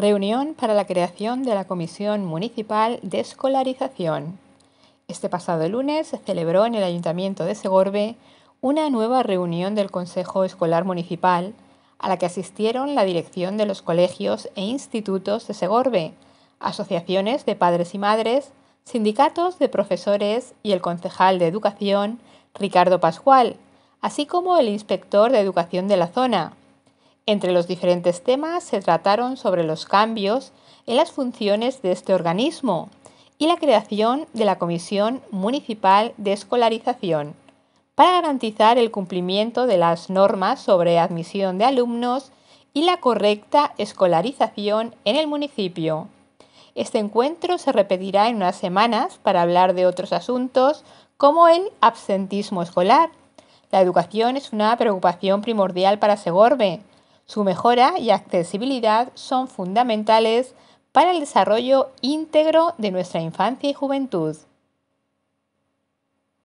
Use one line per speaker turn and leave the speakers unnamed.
Reunión para la creación de la Comisión Municipal de Escolarización. Este pasado lunes se celebró en el Ayuntamiento de Segorbe una nueva reunión del Consejo Escolar Municipal a la que asistieron la dirección de los colegios e institutos de Segorbe, asociaciones de padres y madres, sindicatos de profesores y el concejal de educación, Ricardo Pascual, así como el inspector de educación de la zona, entre los diferentes temas se trataron sobre los cambios en las funciones de este organismo y la creación de la Comisión Municipal de Escolarización para garantizar el cumplimiento de las normas sobre admisión de alumnos y la correcta escolarización en el municipio. Este encuentro se repetirá en unas semanas para hablar de otros asuntos como el absentismo escolar. La educación es una preocupación primordial para Segorbe, su mejora y accesibilidad son fundamentales para el desarrollo íntegro de nuestra infancia y juventud.